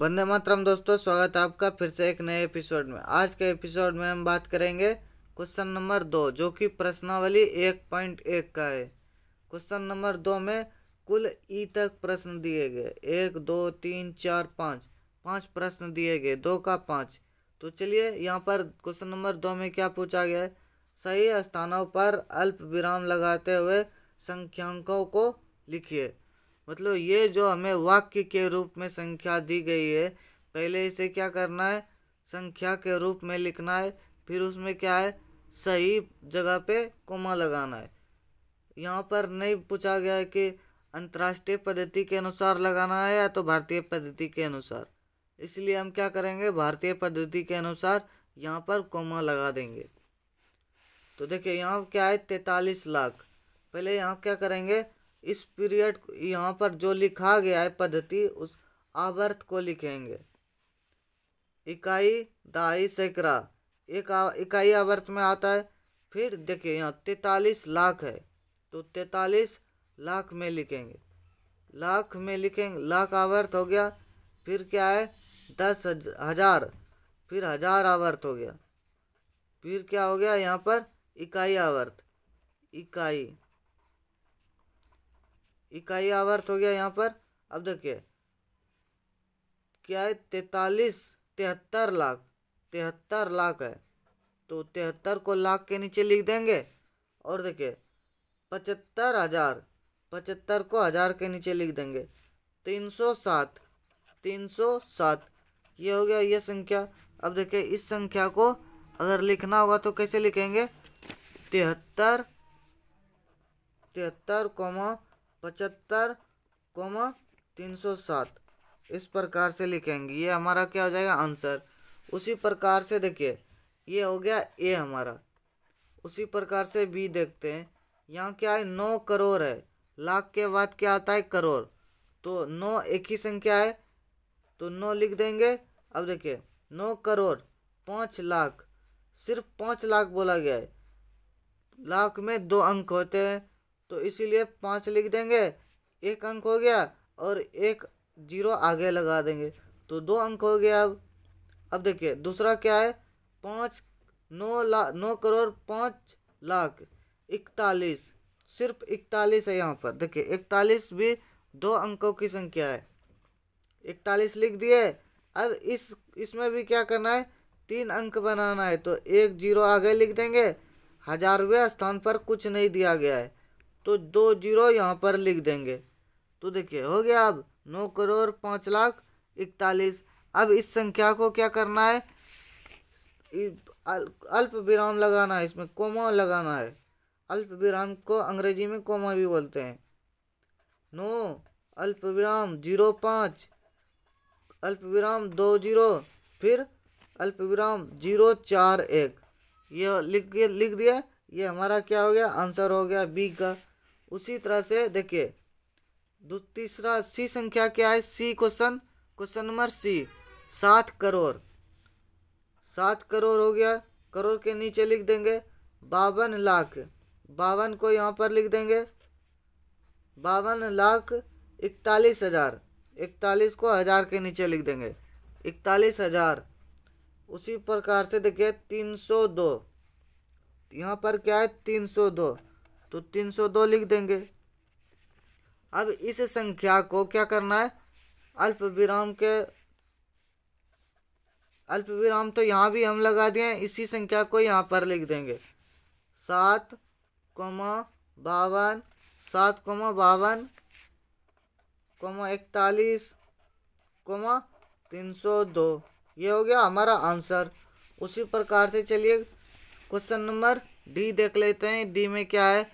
बंदे मातरम दोस्तों स्वागत है आपका फिर से एक नए एपिसोड में आज के एपिसोड में हम बात करेंगे क्वेश्चन नंबर दो जो कि प्रश्नावली एक पॉइंट एक का है क्वेश्चन नंबर दो में कुल ई तक प्रश्न दिए गए एक दो तीन चार पाँच पाँच प्रश्न दिए गए दो का पाँच तो चलिए यहाँ पर क्वेश्चन नंबर दो में क्या पूछा गया है सही स्थानों पर अल्प विराम लगाते हुए संख्यांकों को लिखिए मतलब ये जो हमें वाक्य के रूप में संख्या दी गई है पहले इसे क्या करना है संख्या के रूप में लिखना है फिर उसमें क्या है सही जगह पे कोमा लगाना है यहाँ पर नहीं पूछा गया है कि अंतर्राष्ट्रीय पद्धति के अनुसार लगाना है या तो भारतीय पद्धति के अनुसार इसलिए हम क्या करेंगे भारतीय पद्धति के अनुसार यहाँ पर कोमा लगा देंगे तो देखिए यहाँ क्या है तैतालीस लाख पहले यहाँ क्या करेंगे इस पीरियड यहाँ पर जो लिखा गया है पद्धति उस आवर्त को लिखेंगे इकाई दाई सैकड़ा एक इकाई आवर्त में आता है फिर देखिए यहाँ तैतालीस लाख है तो तैतालीस लाख में लिखेंगे लाख में लिखेंगे लाख आवर्त हो गया फिर क्या है दस हजार फिर हजार आवर्त हो गया फिर क्या हो गया यहाँ पर इकाई आवर्त इकाई इकाई आवर्त हो गया यहाँ पर अब देखिए क्या है तैतालीस तिहत्तर लाख तिहत्तर लाख है तो तिहत्तर को लाख के नीचे लिख देंगे और देखिए पचहत्तर हज़ार पचहत्तर को हज़ार के नीचे लिख देंगे तीन सौ सात तीन सौ सात ये हो गया ये संख्या अब देखिए इस संख्या को अगर लिखना होगा तो कैसे लिखेंगे तिहत्तर तिहत्तर कॉमा पचहत्तर कोमा तीन सौ सात इस प्रकार से लिखेंगे ये हमारा क्या हो जाएगा आंसर उसी प्रकार से देखिए ये हो गया ए हमारा उसी प्रकार से बी देखते हैं यहाँ क्या है नौ करोड़ है लाख के बाद क्या आता है करोड़ तो नौ एक ही संख्या है तो नौ लिख देंगे अब देखिए नौ करोड़ पाँच लाख सिर्फ पाँच लाख बोला गया है लाख में दो अंक होते हैं तो इसीलिए पाँच लिख देंगे एक अंक हो गया और एक जीरो आगे लगा देंगे तो दो अंक हो गया अब अब देखिए दूसरा क्या है पाँच नौ लाख नौ करोड़ पाँच लाख इकतालीस सिर्फ इकतालीस है यहाँ पर देखिए इकतालीस भी दो अंकों की संख्या है इकतालीस लिख दिए अब इस इसमें भी क्या करना है तीन अंक बनाना है तो एक जीरो आगे लिख देंगे हजारवें स्थान पर कुछ नहीं दिया गया है तो दो जीरो यहाँ पर लिख देंगे तो देखिए हो गया अब नौ करोड़ पाँच लाख इकतालीस अब इस संख्या को क्या करना है अल्प विराम लगाना है इसमें कोमा लगाना है अल्प विराम को अंग्रेजी में कोमा भी बोलते हैं नौ अल्प विराम जीरो पाँच अल्प विराम दो जीरो फिर अल्प विराम जीरो चार एक ये लिख लिख दिया ये हमारा क्या हो गया आंसर हो गया बी का उसी तरह से देखिए तीसरा सी संख्या क्या है C question question number C सात करोड़ सात करोड़ हो गया करोड़ के नीचे लिख देंगे बावन लाख बावन को यहाँ पर लिख देंगे बावन लाख इकतालीस हज़ार इकतालीस को हज़ार के नीचे लिख देंगे इकतालीस हज़ार उसी प्रकार से देखिए तीन सौ दो यहाँ पर क्या है तीन सौ दो तो तीन सौ दो लिख देंगे अब इस संख्या को क्या करना है अल्प विराम के अल्प विराम तो यहाँ भी हम लगा दिए इसी संख्या को यहाँ पर लिख देंगे सात कोमा बावन सात कोमा बावन कोमा इकतालीस कोमा तीन सौ दो ये हो गया हमारा आंसर उसी प्रकार से चलिए क्वेश्चन नंबर डी देख लेते हैं डी में क्या है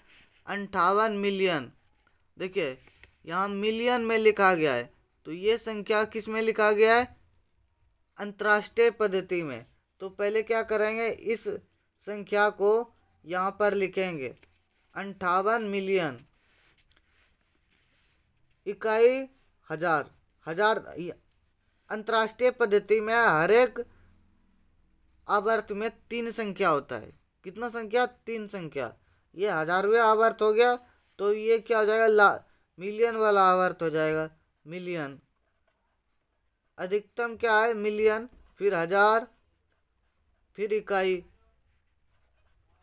अंठावन मिलियन देखिए यहाँ मिलियन में लिखा गया है तो ये संख्या किस में लिखा गया है अंतर्राष्ट्रीय पद्धति में तो पहले क्या करेंगे इस संख्या को यहाँ पर लिखेंगे अंठावन मिलियन इकाई हजार हजार अंतर्राष्ट्रीय पद्धति में हर एक आवर्त में तीन संख्या होता है कितना संख्या तीन संख्या ये हज़ारवें आवर्त हो गया तो ये क्या हो जाएगा ला मिलियन वाला आवर्त हो जाएगा मिलियन अधिकतम क्या है मिलियन फिर हज़ार फिर इकाई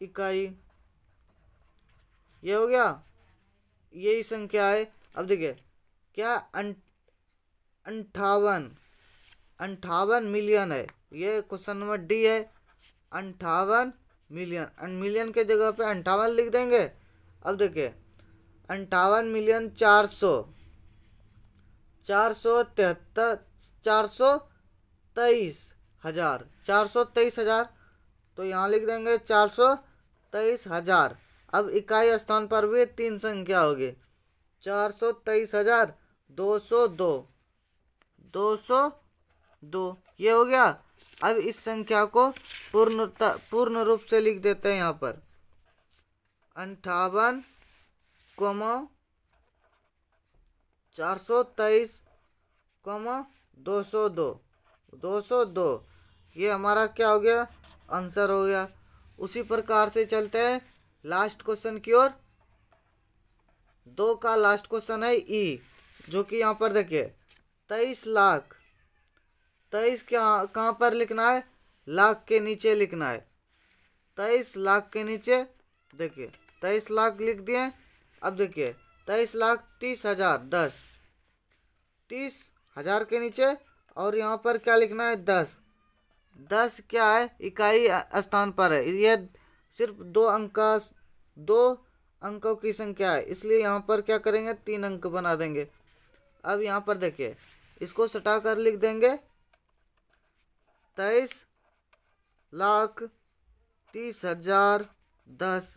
इकाई ये हो गया यही संख्या है अब देखिए क्या अं, अंठावन अंठावन मिलियन है ये क्वेश्चन नंबर डी है अंठावन मिलियन एंड मिलियन के जगह पे अंठावन लिख देंगे अब देखिए अंठावन मिलियन चार सौ चार सौ तिहत्तर चार सौ तेईस हज़ार चार सौ तेईस हज़ार तो यहाँ लिख देंगे चार सौ तेईस हज़ार अब इकाई स्थान पर भी तीन संख्या होगी चार सौ तेईस हज़ार दो सौ दो दो सौ दो ये हो गया अब इस संख्या को पूर्ण पूर्ण रूप से लिख देते हैं यहाँ पर अंठावन कोमो चार सौ तेईस कोमो दो सौ दो दो सौ दो ये हमारा क्या हो गया आंसर हो गया उसी प्रकार से चलते हैं लास्ट क्वेश्चन की ओर दो का लास्ट क्वेश्चन है ई जो कि यहाँ पर देखिए तेईस लाख तेईस कहाँ कहाँ पर लिखना है लाख के नीचे लिखना है तेईस लाख के नीचे देखिए तेईस लाख लिख दिए अब देखिए तेईस लाख तीस हजार दस तीस हजार के नीचे और यहाँ पर क्या लिखना है दस दस क्या है इकाई स्थान पर है ये सिर्फ दो अंक दो अंकों की संख्या है इसलिए यहाँ पर क्या करेंगे तीन अंक बना देंगे अब यहाँ पर देखिए इसको सटा कर लिख देंगे तेईस लाख तीस हजार दस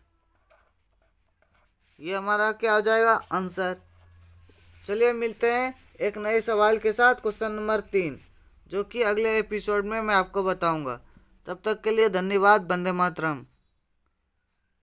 ये हमारा क्या हो जाएगा आंसर चलिए मिलते हैं एक नए सवाल के साथ क्वेश्चन नंबर तीन जो कि अगले एपिसोड में मैं आपको बताऊंगा तब तक के लिए धन्यवाद बंदे मातरम